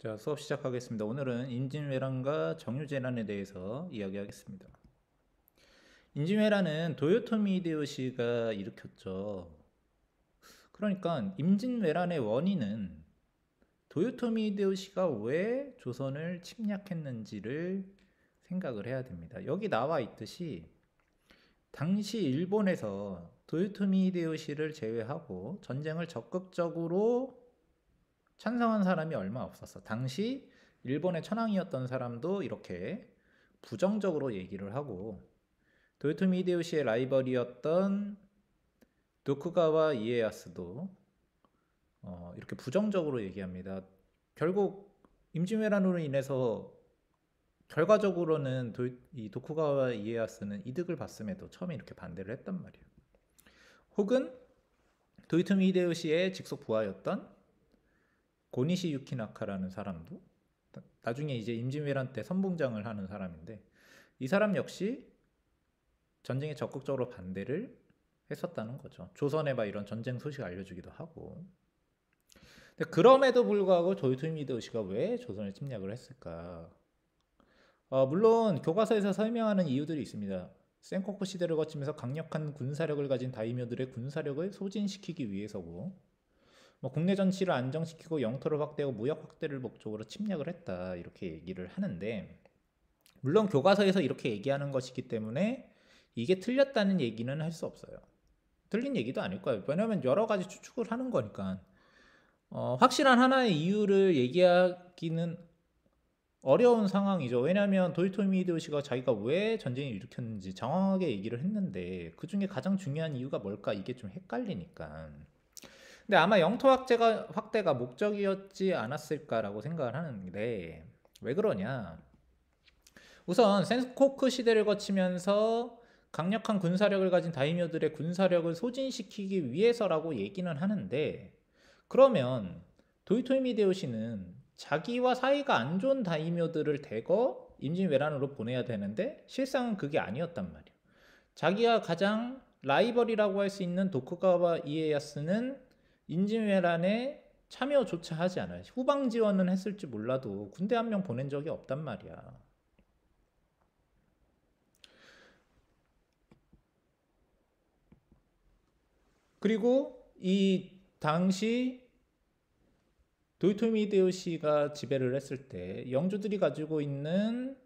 자, 수업 시작하겠습니다. 오늘은 임진왜란과 정유재란에 대해서 이야기하겠습니다. 임진왜란은 도요토미 히데요시가 일으켰죠. 그러니까 임진왜란의 원인은 도요토미 히데요시가 왜 조선을 침략했는지를 생각을 해야 됩니다. 여기 나와 있듯이 당시 일본에서 도요토미 히데요시를 제외하고 전쟁을 적극적으로 찬성한 사람이 얼마 없었어. 당시 일본의 천황이었던 사람도 이렇게 부정적으로 얘기를 하고 도요토미 히데요시의 라이벌이었던 도쿠가와 이에야스도 어, 이렇게 부정적으로 얘기합니다. 결국 임진왜란으로 인해서 결과적으로는 도, 이 도쿠가와 이에야스는 이득을 봤음에도 처음에 이렇게 반대를 했단 말이에요. 혹은 도요토미 히데요시의 직속 부하였던 고니시 유키나카라는 사람도 나중에 이제 임진왜란 때 선봉장을 하는 사람인데 이 사람 역시 전쟁에 적극적으로 반대를 했었다는 거죠. 조선에 막 이런 전쟁 소식 알려주기도 하고. 근데 그럼에도 불구하고 조이토미드의시가왜 조선을 침략을 했을까? 어, 물론 교과서에서 설명하는 이유들이 있습니다. 센코쿠 시대를 거치면서 강력한 군사력을 가진 다이묘들의 군사력을 소진시키기 위해서고 뭐 국내 전치를 안정시키고 영토를 확대하고 무역 확대를 목적으로 침략을 했다 이렇게 얘기를 하는데 물론 교과서에서 이렇게 얘기하는 것이기 때문에 이게 틀렸다는 얘기는 할 수 없어요. 틀린 얘기도 아닐 거예요. 왜냐하면 여러 가지 추측을 하는 거니까 어, 확실한 하나의 이유를 얘기하기는 어려운 상황이죠. 왜냐하면 도이토미 히데요시가 자기가 왜 전쟁을 일으켰는지 정확하게 얘기를 했는데 그 중에 가장 중요한 이유가 뭘까 이게 좀 헷갈리니까. 근데 아마 영토 확대가 확대가 목적이었지 않았을까라고 생각을 하는데 왜 그러냐? 우선 센스코크 시대를 거치면서 강력한 군사력을 가진 다이묘들의 군사력을 소진시키기 위해서라고 얘기는 하는데 그러면 도이토미 데요시는 자기와 사이가 안 좋은 다이묘들을 대거 임진왜란으로 보내야 되는데 실상은 그게 아니었단 말이에요. 자기가 가장 라이벌이라고 할 수 있는 도쿠가와 이에야스는 인진왜란에 참여조차 하지 않아요. 후방 지원은 했을지 몰라도 군대 한 명 보낸 적이 없단 말이야. 그리고 이 당시 도요토미 데요시가 지배를 했을 때 영주들이 가지고 있는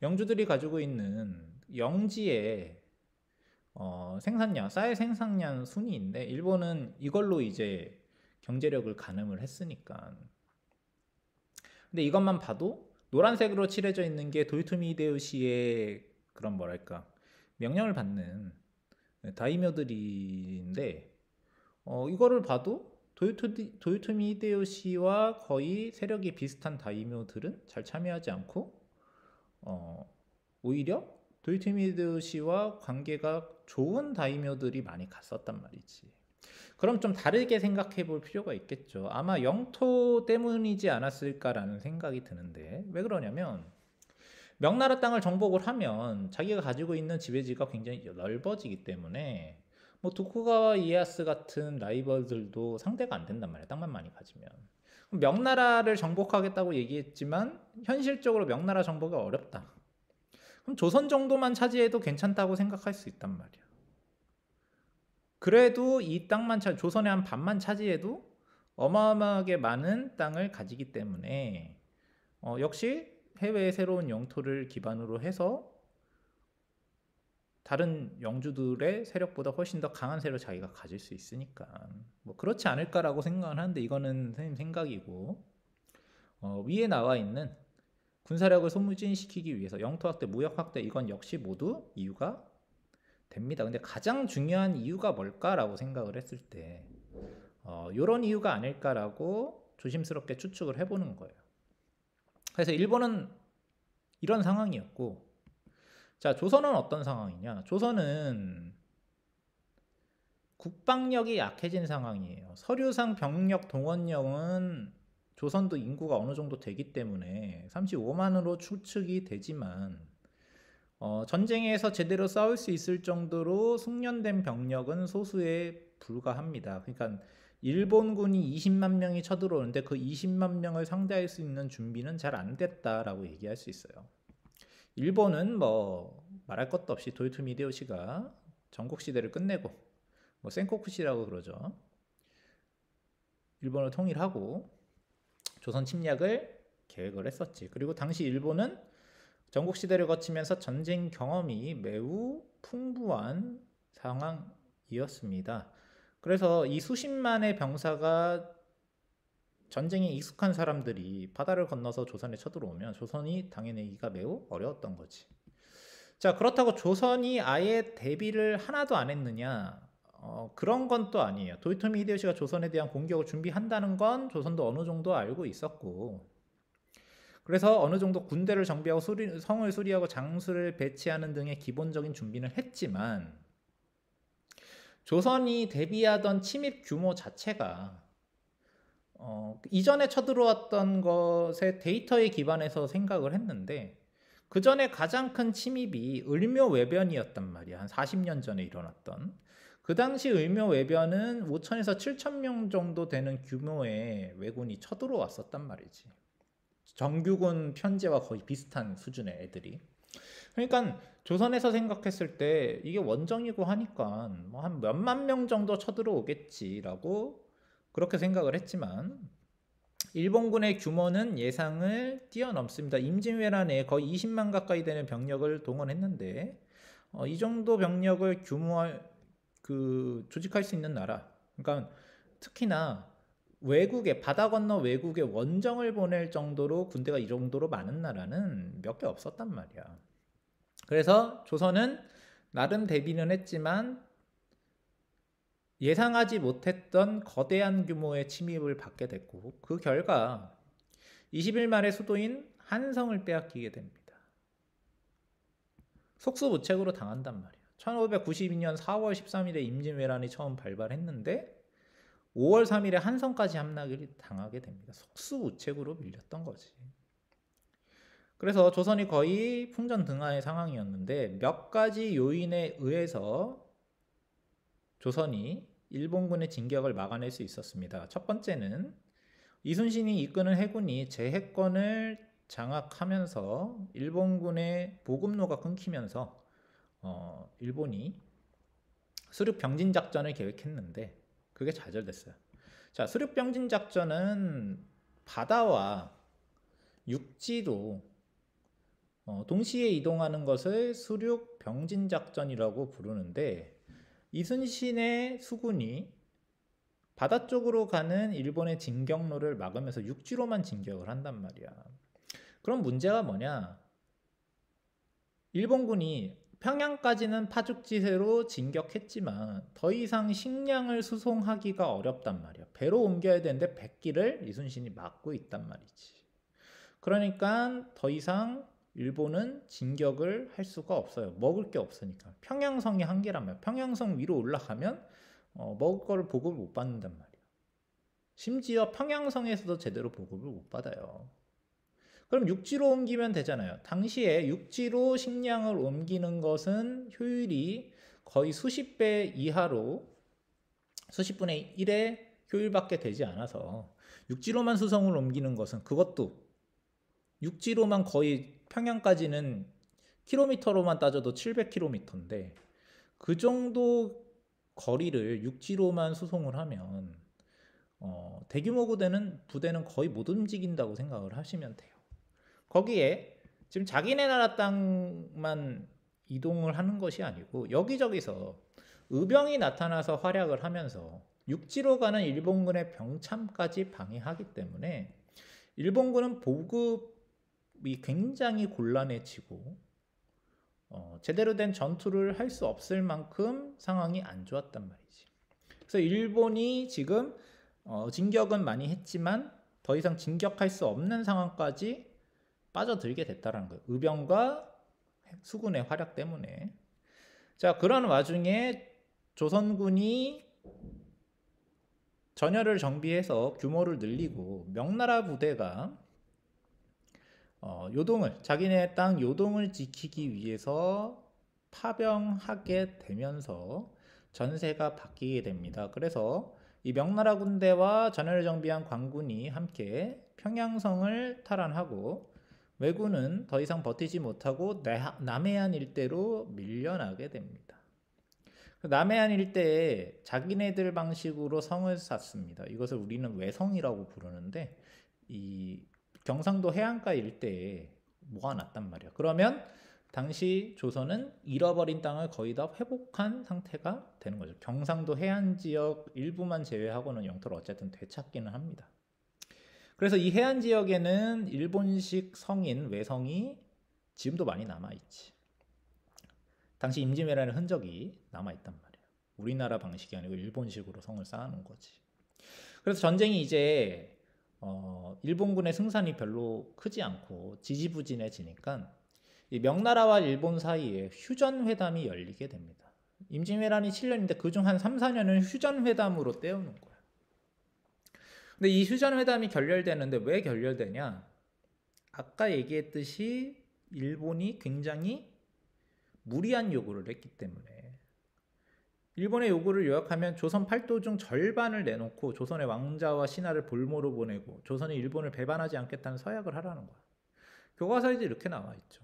영주들이 가지고 있는 영지의 어, 생산량, 쌀 생산량 순위인데 일본은 이걸로 이제 경제력을 가늠을 했으니까. 근데 이것만 봐도 노란색으로 칠해져 있는 게 도요토미 데요시의 그런 뭐랄까 명령을 받는 다이묘들인데 어, 이거를 봐도 도요토, 미데요시와 거의 세력이 비슷한 다이묘들은 잘 참여하지 않고 어, 오히려 도이트미드시와 관계가 좋은 다이묘들이 많이 갔었단 말이지. 그럼 좀 다르게 생각해 볼 필요가 있겠죠. 아마 영토 때문이지 않았을까라는 생각이 드는데 왜 그러냐면 명나라 땅을 정복을 하면 자기가 가지고 있는 지배지가 굉장히 넓어지기 때문에 뭐 도쿠가와 이에야스 같은 라이벌들도 상대가 안 된단 말이야. 땅만 많이 가지면. 명나라를 정복하겠다고 얘기했지만 현실적으로 명나라 정복이 어렵다. 그럼 조선 정도만 차지해도 괜찮다고 생각할 수 있단 말이야. 그래도 이 땅만 차 조선의 한 반만 차지해도 어마어마하게 많은 땅을 가지기 때문에 어, 역시 해외의 새로운 영토를 기반으로 해서 다른 영주들의 세력보다 훨씬 더 강한 세력 자기가 가질 수 있으니까 뭐 그렇지 않을까라고 생각 하는데 이거는 선생님 생각이고 어, 위에 나와 있는 군사력을 소진시키기 위해서 영토 확대, 무역 확대 이건 역시 모두 이유가 됩니다. 근데 가장 중요한 이유가 뭘까라고 생각을 했을 때 어, 요런 이유가 아닐까라고 조심스럽게 추측을 해보는 거예요. 그래서 일본은 이런 상황이었고 자 조선은 어떤 상황이냐? 조선은 국방력이 약해진 상황이에요. 서류상 병력 동원령은 조선도 인구가 어느 정도 되기 때문에 35만으로 추측이 되지만 어, 전쟁에서 제대로 싸울 수 있을 정도로 숙련된 병력은 소수에 불과합니다. 그러니까 일본군이 20만 명이 쳐들어오는데 그 20만 명을 상대할 수 있는 준비는 잘 안 됐다라고 얘기할 수 있어요. 일본은 뭐 말할 것도 없이 도요토미 히데요시가 전국 시대를 끝내고 뭐 센코쿠시라고 그러죠. 일본을 통일하고 조선 침략을 계획을 했었지. 그리고 당시 일본은 전국 시대를 거치면서 전쟁 경험이 매우 풍부한 상황이었습니다. 그래서 이 수십만의 병사가 전쟁에 익숙한 사람들이 바다를 건너서 조선에 쳐들어오면 조선이 당해내기가 매우 어려웠던 거지. 자, 그렇다고 조선이 아예 대비를 하나도 안 했느냐? 어, 그런 건 또 아니에요. 도이토미 히데요시가 조선에 대한 공격을 준비한다는 건 조선도 어느 정도 알고 있었고 그래서 어느 정도 군대를 정비하고 수리, 성을 수리하고 장수를 배치하는 등의 기본적인 준비는 했지만 조선이 대비하던 침입 규모 자체가 어, 이전에 쳐들어왔던 것의 데이터에 기반해서 생각을 했는데 그 전에 가장 큰 침입이 을묘 외변이었단 말이야. 한 40년 전에 일어났던. 그 당시 의묘 외변은 5천에서 7천 명 정도 되는 규모의 왜군이 쳐들어왔었단 말이지. 정규군 편제와 거의 비슷한 수준의 애들이. 그러니까 조선에서 생각했을 때 이게 원정이고 하니까 뭐 한 몇만 명 정도 쳐들어오겠지라고 그렇게 생각을 했지만 일본군의 규모는 예상을 뛰어넘습니다. 임진왜란에 거의 20만 가까이 되는 병력을 동원했는데 어, 이 정도 병력을 규모 그 조직할 수 있는 나라. 그러니까 특히나 외국에 바다 건너 외국에 원정을 보낼 정도로 군대가 이 정도로 많은 나라는 몇 개 없었단 말이야. 그래서 조선은 나름 대비는 했지만 예상하지 못했던 거대한 규모의 침입을 받게 됐고 그 결과 20일 만에 수도인 한성을 빼앗기게 됩니다. 속수무책으로 당한단 말이야. 1592년 4월 13일에 임진왜란이 처음 발발했는데 5월 3일에 한성까지 함락을 당하게 됩니다. 속수우책으로 밀렸던 거지. 그래서 조선이 거의 풍전등화의 상황이었는데 몇 가지 요인에 의해서 조선이 일본군의 진격을 막아낼 수 있었습니다. 첫 번째는 이순신이 이끄는 해군이 제해권을 장악하면서 일본군의 보급로가 끊기면서 어, 일본이 수륙 병진 작전을 계획했는데 그게 좌절됐어요. 자, 수륙 병진 작전은 바다와 육지로 어, 동시에 이동하는 것을 수륙 병진 작전이라고 부르는데 이순신의 수군이 바다 쪽으로 가는 일본의 진격로를 막으면서 육지로만 진격을 한단 말이야. 그럼 문제가 뭐냐? 일본군이 평양까지는 파죽지세로 진격했지만 더 이상 식량을 수송하기가 어렵단 말이야. 배로 옮겨야 되는데 백기를 이순신이 막고 있단 말이지. 그러니까 더 이상 일본은 진격을 할 수가 없어요. 먹을 게 없으니까. 평양성이 한계라면 평양성 위로 올라가면 어, 먹을 거를 보급을 못 받는단 말이야. 심지어 평양성에서도 제대로 보급을 못 받아요. 그럼 육지로 옮기면 되잖아요. 당시에 육지로 식량을 옮기는 것은 효율이 거의 수십 배 이하로 수십 분의 1의 효율밖에 되지 않아서 육지로만 수성을 옮기는 것은 그것도 육지로만 거의 평양까지는 킬로미터로만 따져도 700km인데 그 정도 거리를 육지로만 수송을 하면 어, 대규모 부대는 부대는 거의 못 움직인다고 생각을 하시면 돼요. 거기에 지금 자기네 나라 땅만 이동을 하는 것이 아니고 여기저기서 의병이 나타나서 활약을 하면서 육지로 가는 일본군의 병참까지 방해하기 때문에 일본군은 보급이 굉장히 곤란해지고 어, 제대로 된 전투를 할 수 없을 만큼 상황이 안 좋았단 말이지. 그래서 일본이 지금 어, 진격은 많이 했지만 더 이상 진격할 수 없는 상황까지 빠져들게 됐다라는 거예요. 의병과 수군의 활약 때문에. 자, 그런 와중에 조선군이 전열을 정비해서 규모를 늘리고 명나라 부대가 어, 요동을 자기네 땅 요동을 지키기 위해서 파병하게 되면서 전세가 바뀌게 됩니다. 그래서 이 명나라 군대와 전열을 정비한 관군이 함께 평양성을 탈환하고 왜군은 더 이상 버티지 못하고 남해안 일대로 밀려나게 됩니다. 그 남해안 일대에 자기네들 방식으로 성을 쌓습니다. 이것을 우리는 외성이라고 부르는데 이 경상도 해안가 일대에 모아놨단 말이야. 그러면 당시 조선은 잃어버린 땅을 거의 다 회복한 상태가 되는 거죠. 경상도 해안 지역 일부만 제외하고는 영토를 어쨌든 되찾기는 합니다. 그래서 이 해안 지역에는 일본식 성인 외성이 지금도 많이 남아있지. 당시 임진왜란의 흔적이 남아있단 말이에요. 우리나라 방식이 아니고 일본식으로 성을 쌓아놓은 거지. 그래서 전쟁이 이제 어, 일본군의 승산이 별로 크지 않고 지지부진해지니까 명나라와 일본 사이에 휴전회담이 열리게 됩니다. 임진왜란이 7년인데 그중 한 3, 4년은 휴전회담으로 때우는 거예요. 근데 이 휴전회담이 결렬되는데 왜 결렬되냐? 아까 얘기했듯이 일본이 굉장히 무리한 요구를 했기 때문에 일본의 요구를 요약하면 조선 8도 중 절반을 내놓고 조선의 왕자와 신하를 볼모로 보내고 조선이 일본을 배반하지 않겠다는 서약을 하라는 거야. 교과서에도 이렇게 나와 있죠.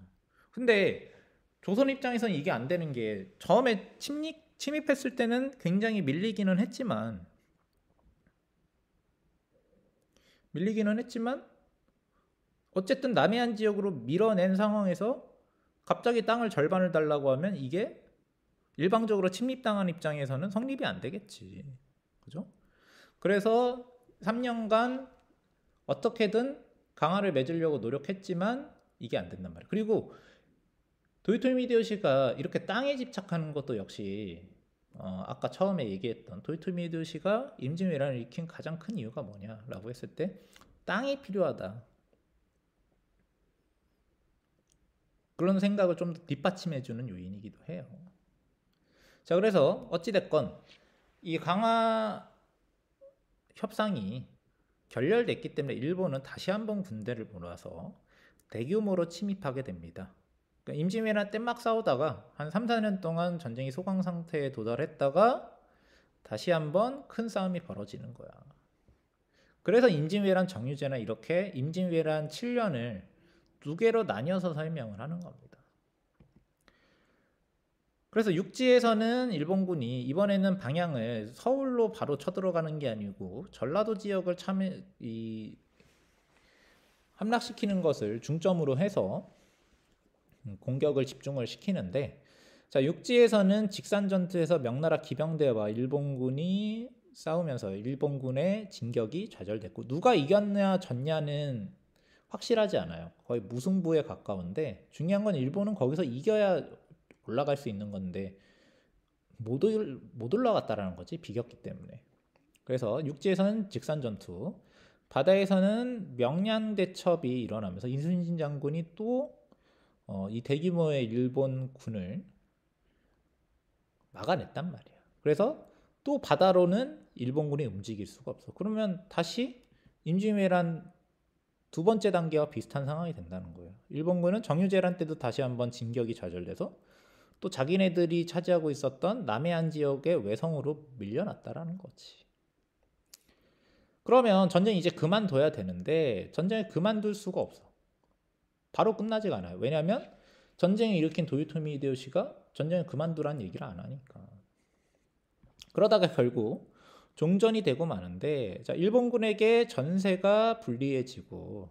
근데 조선 입장에선 이게 안 되는 게 처음에 침입, 침입했을 때는 굉장히 밀리기는 했지만 밀리기는 했지만 어쨌든 남해안 지역으로 밀어낸 상황에서 갑자기 땅을 절반을 달라고 하면 이게 일방적으로 침입당한 입장에서는 성립이 안 되겠지. 그죠? 그래서 3년간 어떻게든 강화를 맺으려고 노력했지만 이게 안 된단 말이에요. 그리고 도요토미디어시가 이렇게 땅에 집착하는 것도 역시 어, 아까 처음에 얘기했던 도이토미드 시가 임진왜란을 일으킨 가장 큰 이유가 뭐냐라고 했을 때 땅이 필요하다. 그런 생각을 좀더 뒷받침해주는 요인이기도 해요. 자, 그래서 어찌됐건 이 강화 협상이 결렬됐기 때문에 일본은 다시 한번 군대를 몰아서 대규모로 침입하게 됩니다. 그러니까 임진왜란 때 막 싸우다가 한 3, 4년 동안 전쟁이 소강 상태에 도달했다가 다시 한번 큰 싸움이 벌어지는 거야. 그래서 임진왜란 정유제나 이렇게 임진왜란 7년을 두 개로 나뉘어서 설명을 하는 겁니다. 그래서 육지에서는 일본군이 이번에는 방향을 서울로 바로 쳐들어가는 게 아니고 전라도 지역을 참이 함락시키는 것을 중점으로 해서 음, 공격을 집중을 시키는데 자 육지에서는 직산 전투에서 명나라 기병대와 일본군이 싸우면서 일본군의 진격이 좌절됐고 누가 이겼냐 졌냐는 확실하지 않아요. 거의 무승부에 가까운데 중요한 건 일본은 거기서 이겨야 올라갈 수 있는 건데 못, 올, 못 올라갔다라는 거지 비겼기 때문에. 그래서 육지에서는 직산 전투, 바다에서는 명량 대첩이 일어나면서 인순신 장군이 또 어, 이 대규모의 일본군을 막아냈단 말이야. 그래서 또 바다로는 일본군이 움직일 수가 없어. 그러면 다시 임진왜란 두 번째 단계와 비슷한 상황이 된다는 거예요. 일본군은 정유재란 때도 다시 한번 진격이 좌절돼서 또 자기네들이 차지하고 있었던 남해안 지역의 외성으로 밀려났다라는 거지. 그러면 전쟁 이제 그만둬야 되는데 전쟁을 그만둘 수가 없어. 바로 끝나지가 않아요. 왜냐하면 전쟁을 일으킨 도요토미 히데요시가 전쟁을 그만두라는 얘기를 안 하니까. 그러다가 결국 종전이 되고 마는데 자, 일본군에게 전세가 불리해지고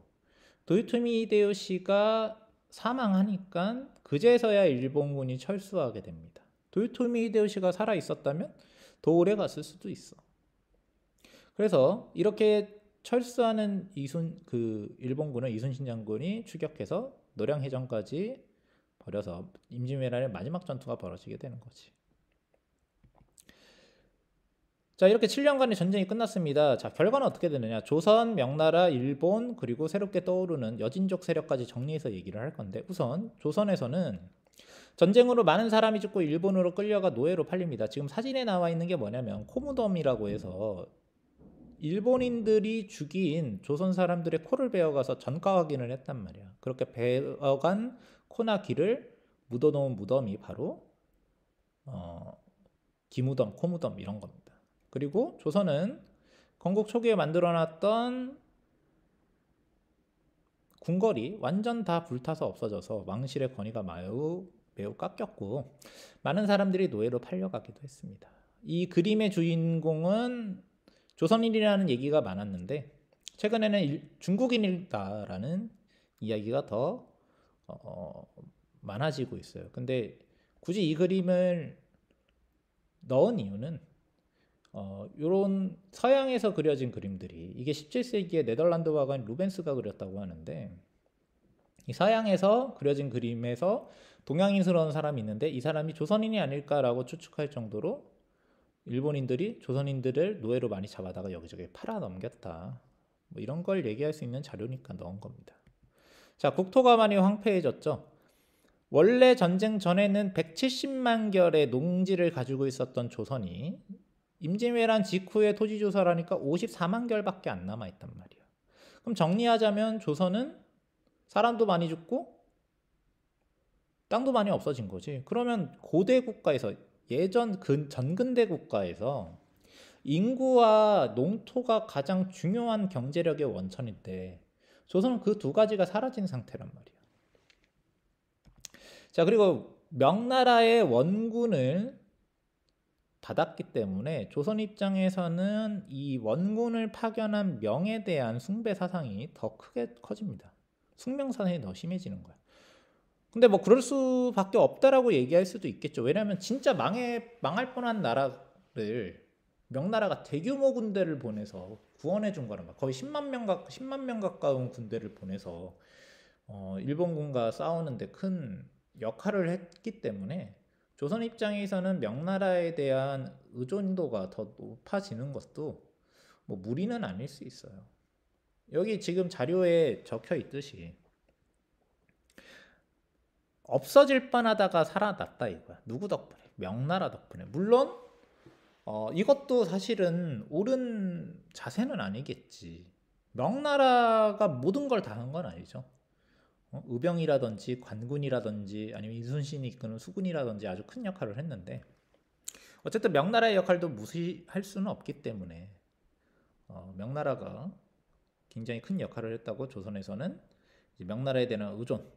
도요토미 히데요시가 사망하니까 그제서야 일본군이 철수하게 됩니다. 도요토미 히데요시가 살아 있었다면 더 오래 갔을 수도 있어. 그래서 이렇게 철수하는 이순 그 일본군은 이순신 장군이 추격해서 노량 해전까지 벌여서 임진왜란의 마지막 전투가 벌어지게 되는 거지. 자 이렇게 7년간의 전쟁이 끝났습니다. 자 결과는 어떻게 되느냐? 조선, 명나라, 일본 그리고 새롭게 떠오르는 여진족 세력까지 정리해서 얘기를 할 건데 우선 조선에서는 전쟁으로 많은 사람이 죽고 일본으로 끌려가 노예로 팔립니다. 지금 사진에 나와 있는 게 뭐냐면 코무덤이라고 해서 일본인들이 죽인 조선 사람들의 코를 베어가서 전가 확인을 했단 말이야. 그렇게 베어간 코나 귀를 묻어놓은 무덤이 바로 어, 기무덤, 코무덤 이런 겁니다. 그리고 조선은 건국 초기에 만들어놨던 궁궐이 완전 다 불타서 없어져서 왕실의 권위가 매우 매우 깎였고 많은 사람들이 노예로 팔려가기도 했습니다. 이 그림의 주인공은 조선인이라는 얘기가 많았는데 최근에는 일, 중국인이다라는 이야기가 더 어, 어, 많아지고 있어요. 근데 굳이 이 그림을 넣은 이유는 어, 이런 서양에서 그려진 그림들이 이게 17세기에 네덜란드 화가인 루벤스가 그렸다고 하는데 이 서양에서 그려진 그림에서 동양인스러운 사람이 있는데 이 사람이 조선인이 아닐까라고 추측할 정도로 일본인들이 조선인들을 노예로 많이 잡아다가 여기저기 팔아넘겼다. 뭐 이런 걸 얘기할 수 있는 자료니까 넣은 겁니다. 자, 국토가 많이 황폐해졌죠. 원래 전쟁 전에는 170만 결의 농지를 가지고 있었던 조선이 임진왜란 직후에 토지 조사를 하니까 54만 결밖에 안 남아 있단 말이야. 그럼 정리하자면 조선은 사람도 많이 죽고 땅도 많이 없어진 거지. 그러면 고대 국가에서 예전 근, 전근대 국가에서 인구와 농토가 가장 중요한 경제력의 원천인데 조선은 그 두 가지가 사라진 상태란 말이야. 자, 그리고 명나라의 원군을 받았기 때문에 조선 입장에서는 이 원군을 파견한 명에 대한 숭배 사상이 더 크게 커집니다. 숙명 사상이 더 심해지는 거야. 근데 뭐 그럴 수밖에 없다라고 얘기할 수도 있겠죠. 왜냐하면 진짜 망해 망할 뻔한 나라를 명나라가 대규모 군대를 보내서 구원해 준 거란 말. 거의 10만 명 가, 10만 명 가까운 군대를 보내서 어, 일본군과 싸우는데 큰 역할을 했기 때문에 조선 입장에서는 명나라에 대한 의존도가 더 높아지는 것도 뭐 무리는 아닐 수 있어요. 여기 지금 자료에 적혀 있듯이 없어질 뻔하다가 살아났다 이거야. 누구 덕분에? 명나라 덕분에. 물론 어, 이것도 사실은 옳은 자세는 아니겠지. 명나라가 모든 걸 다 한 건 아니죠. 어? 의병이라든지 관군이라든지 아니면 이순신이 이끄는 수군이라든지 아주 큰 역할을 했는데 어쨌든 명나라의 역할도 무시할 수는 없기 때문에 어, 명나라가 굉장히 큰 역할을 했다고 조선에서는 이제 명나라에 대한 의존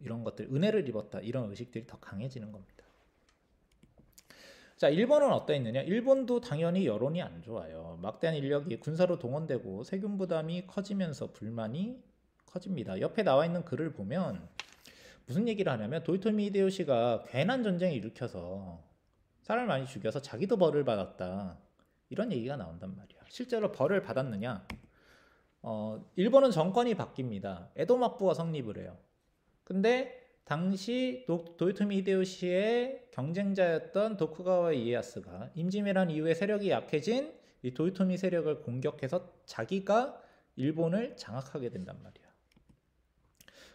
이런 것들 은혜를 입었다 이런 의식들이 더 강해지는 겁니다. 자, 일본은 어떠했느냐? 일본도 당연히 여론이 안 좋아요. 막대한 인력이 군사로 동원되고 세균 부담이 커지면서 불만이 커집니다. 옆에 나와 있는 글을 보면 무슨 얘기를 하냐면 도이토미 히데요시가 괜한 전쟁을 일으켜서 사람을 많이 죽여서 자기도 벌을 받았다. 이런 얘기가 나온단 말이야. 실제로 벌을 받았느냐? 어, 일본은 정권이 바뀝니다. 에도 마부가 성립을 해요. 근데 당시 도요토미 히데요시의 경쟁자였던 도쿠가와 이에야스가 임진왜란 이후에 세력이 약해진 이 도요토미 세력을 공격해서 자기가 일본을 장악하게 된단 말이야.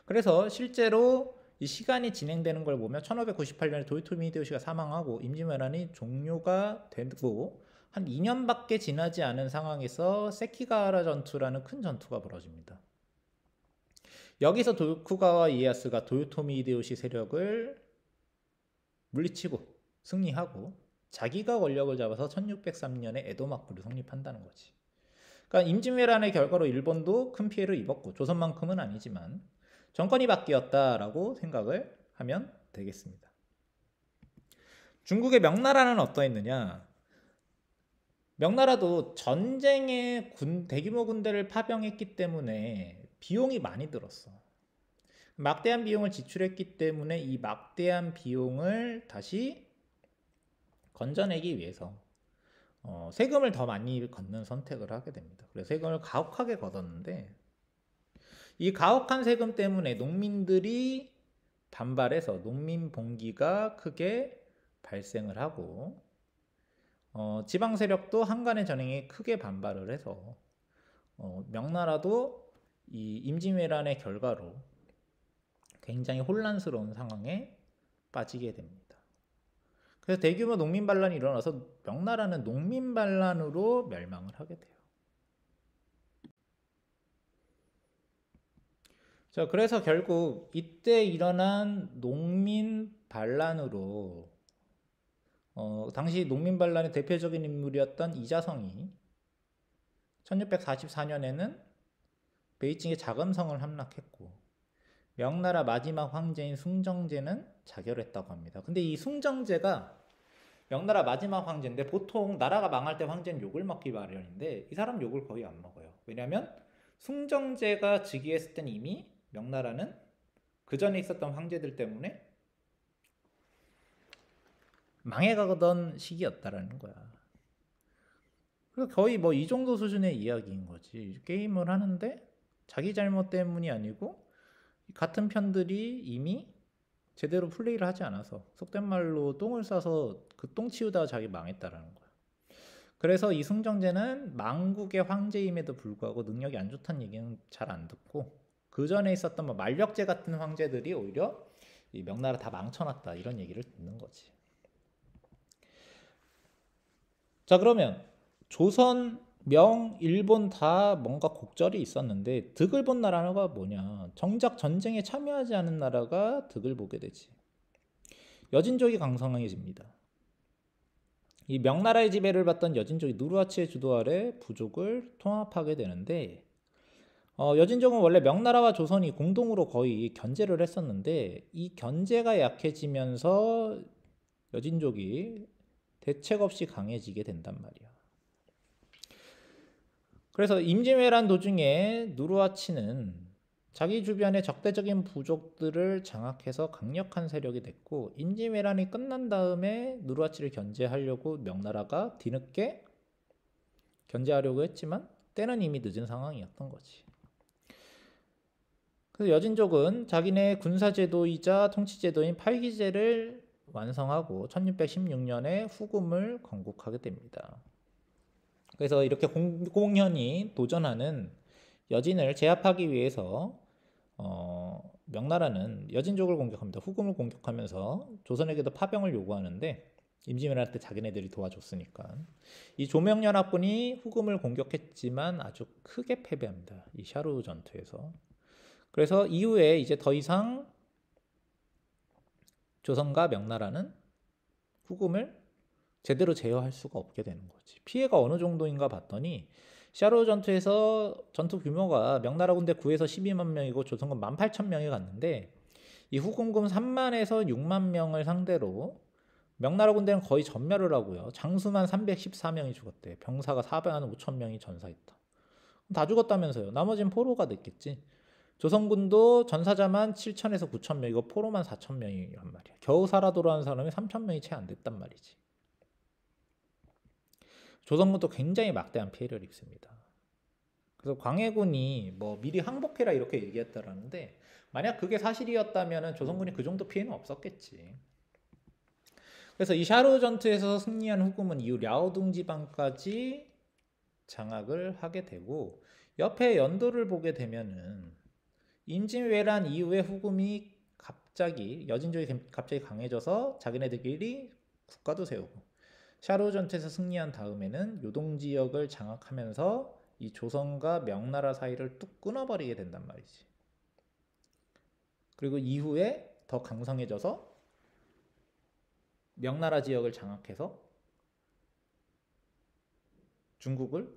그래서 실제로 이 시간이 진행되는 걸 보면 1598년에 도요토미 히데요시가 사망하고 임진왜란이 종료가 되고 한 2년밖에 지나지 않은 상황에서 세키가하라 전투라는 큰 전투가 벌어집니다. 여기서 도쿠가와 이에야스가 도요토미 히데요시 세력을 물리치고 승리하고 자기가 권력을 잡아서 1603년에 에도 막부를 성립한다는 거지. 그러니까 임진왜란의 결과로 일본도 큰 피해를 입었고 조선만큼은 아니지만 정권이 바뀌었다라고 생각을 하면 되겠습니다. 중국의 명나라는 어떠했느냐? 명나라도 전쟁에 군 대규모 군대를 파병했기 때문에 비용이 많이 들었어. 막대한 비용을 지출했기 때문에 이 막대한 비용을 다시 건져내기 위해서 어, 세금을 더 많이 걷는 선택을 하게 됩니다. 그래서 세금을 가혹하게 걷었는데 이 가혹한 세금 때문에 농민들이 반발해서 농민 봉기가 크게 발생을 하고 어, 지방 세력도 한간의 전횡에 크게 반발을 해서 어, 명나라도 이 임진왜란의 결과로 굉장히 혼란스러운 상황에 빠지게 됩니다. 그래서 대규모 농민 반란이 일어나서 명나라는 농민 반란으로 멸망을 하게 돼요. 자, 그래서 결국 이때 일어난 농민 반란으로 어, 당시 농민 반란의 대표적인 인물이었던 이자성이 1644년에는 베이징의 자금성을 함락했고 명나라 마지막 황제인 숭정제는 자결했다고 합니다. 근데 이 숭정제가 명나라 마지막 황제인데 보통 나라가 망할 때 황제는 욕을 먹기 마련인데 이 사람 욕을 거의 안 먹어요. 왜냐하면 숭정제가 즉위했을 땐 이미 명나라는 그 전에 있었던 황제들 때문에 망해가던 시기였다라는 거야. 그래서 거의 뭐 이 정도 수준의 이야기인 거지. 게임을 하는데 자기 잘못 때문이 아니고 같은 편들이 이미 제대로 플레이를 하지 않아서 속된 말로 똥을 싸서 그 똥 치우다가 자기 망했다라는 거야. 그래서 이승정제는 망국의 황제임에도 불구하고 능력이 안 좋다는 얘기는 잘 안 듣고 그 전에 있었던 뭐 말력제 같은 황제들이 오히려 명나라 다 망쳐놨다 이런 얘기를 듣는 거지. 자 그러면 조선 명, 일본 다 뭔가 곡절이 있었는데 득을 본 나라가 뭐냐? 정작 전쟁에 참여하지 않은 나라가 득을 보게 되지. 여진족이 강성해집니다. 이 명나라의 지배를 받던 여진족이 누르하치의 주도 아래 부족을 통합하게 되는데 어, 여진족은 원래 명나라와 조선이 공동으로 거의 견제를 했었는데 이 견제가 약해지면서 여진족이 대책 없이 강해지게 된단 말이야. 그래서 임진왜란 도중에 누르하치는 자기 주변의 적대적인 부족들을 장악해서 강력한 세력이 됐고 임진왜란이 끝난 다음에 누르하치를 견제하려고 명나라가 뒤늦게 견제하려고 했지만 때는 이미 늦은 상황이었던 거지. 그래서 여진족은 자기네 군사제도이자 통치제도인 팔기제를 완성하고 1616년에 후금을 건국하게 됩니다. 그래서 이렇게 공, 공연히 도전하는 여진을 제압하기 위해서 어, 명나라는 여진족을 공격합니다. 후금을 공격하면서 조선에게도 파병을 요구하는데 임진왜란 때 자기네들이 도와줬으니까 이 조명연합군이 후금을 공격했지만 아주 크게 패배합니다. 이 샤루 전투에서 그래서 이후에 이제 더 이상 조선과 명나라는 후금을 제대로 제어할 수가 없게 되는 거지. 피해가 어느 정도인가 봤더니 샤로 전투에서 전투 규모가 명나라 군대 9에서 12만 명이고 조선군 18,000명이 갔는데 이후공군 3만에서 6만 명을 상대로 명나라 군대는 거의 전멸을 하고요. 장수만 314명이 죽었대. 병사가 4만 5천 명이 전사했다. 다 죽었다면서요. 나머지는 포로가 됐겠지. 조선군도 전사자만 7천에서 9천 명, 이고 포로만 4천 명이란 말이야. 겨우 살아 돌아온 사람이 3천 명이 채 안 됐단 말이지. 조선군도 굉장히 막대한 피해를 입습니다. 그래서 광해군이 뭐 미리 항복해라 이렇게 얘기했다라는데 만약 그게 사실이었다면 조선군이 그 정도 피해는 없었겠지. 그래서 이 샤로 전투에서 승리한 후금은 이후 랴오둥 지방까지 장악을 하게 되고 옆에 연도를 보게 되면은 임진왜란 이후에 후금이 갑자기 여진족이 갑자기 강해져서 자기네들끼리 국가도 세우고 샤로 전투에서 승리한 다음에는 요동 지역을 장악하면서 이 조선과 명나라 사이를 뚝 끊어버리게 된단 말이지. 그리고 이후에 더 강성해져서 명나라 지역을 장악해서 중국을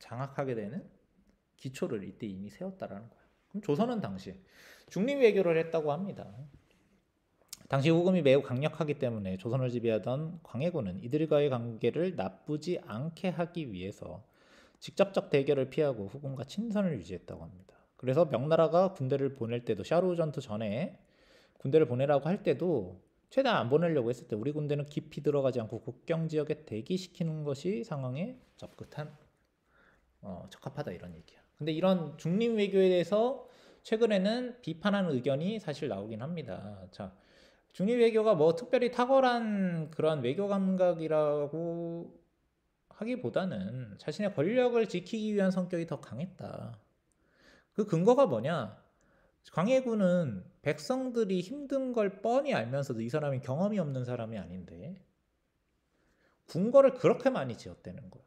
장악하게 되는 기초를 이때 이미 세웠다라는 거야. 그럼 조선은 당시 중립 외교를 했다고 합니다. 당시 후금이 매우 강력하기 때문에 조선을 지배하던 광해군은 이들과의 관계를 나쁘지 않게 하기 위해서 직접적 대결을 피하고 후금과 친선을 유지했다고 합니다. 그래서 명나라가 군대를 보낼 때도 샤루 전투 전에 군대를 보내라고 할 때도 최대한 안 보내려고 했을 때 우리 군대는 깊이 들어가지 않고 국경 지역에 대기시키는 것이 상황에 적극한 어, 적합하다 이런 얘기야. 근데 이런 중립 외교에 대해서 최근에는 비판하는 의견이 사실 나오긴 합니다. 자, 중립 외교가 뭐 특별히 탁월한 그런 외교 감각이라고 하기보다는 자신의 권력을 지키기 위한 성격이 더 강했다. 그 근거가 뭐냐? 광해군은 백성들이 힘든 걸 뻔히 알면서도 이 사람이 경험이 없는 사람이 아닌데 궁궐을 그렇게 많이 지었다는 거야.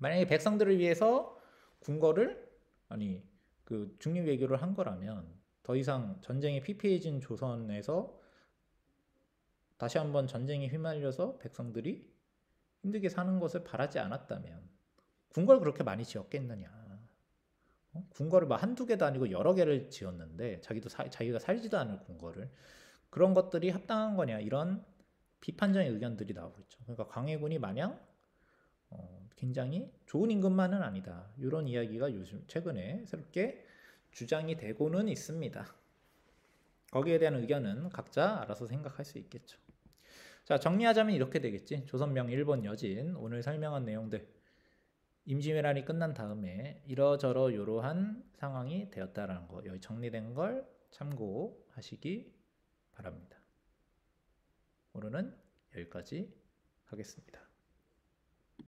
만약에 백성들을 위해서 궁궐을 아니 그 중립 외교를 한 거라면 더 이상 전쟁에 피폐해진 조선에서 다시 한번 전쟁에 휘말려서 백성들이 힘들게 사는 것을 바라지 않았다면 궁궐 그렇게 많이 지었겠느냐. 어? 궁궐을 막 한 두 개도 아니고 여러 개를 지었는데 자기도 사, 자기가 살지도 않을 궁궐을 그런 것들이 합당한 거냐 이런 비판적인 의견들이 나오고 있죠. 그러니까 광해군이 마냥 어, 굉장히 좋은 임금만은 아니다 이런 이야기가 요즘 최근에 새롭게 주장이 되고는 있습니다. 거기에 대한 의견은 각자 알아서 생각할 수 있겠죠. 자, 정리하자면 이렇게 되겠지. 조선명 1번 여진, 오늘 설명한 내용들. 임시회란이 끝난 다음에 이러저러 이러한 상황이 되었다라는 거. 여기 정리된 걸 참고하시기 바랍니다. 오늘은 여기까지 하겠습니다.